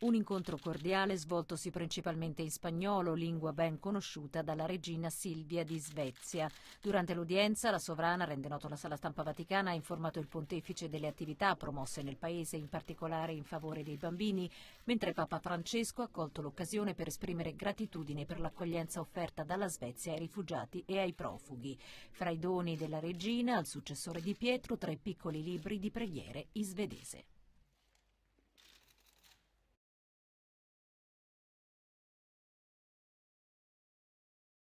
Un incontro cordiale svoltosi principalmente in spagnolo, lingua ben conosciuta dalla regina Silvia di Svezia. Durante l'udienza la sovrana, rende noto la sala stampa vaticana, ha informato il pontefice delle attività promosse nel paese, in particolare in favore dei bambini, mentre Papa Francesco ha colto l'occasione per esprimere gratitudine per l'accoglienza offerta dalla Svezia ai rifugiati e ai profughi. Fra i doni della regina al successore di Pietro tre piccoli libri di preghiere in svedese.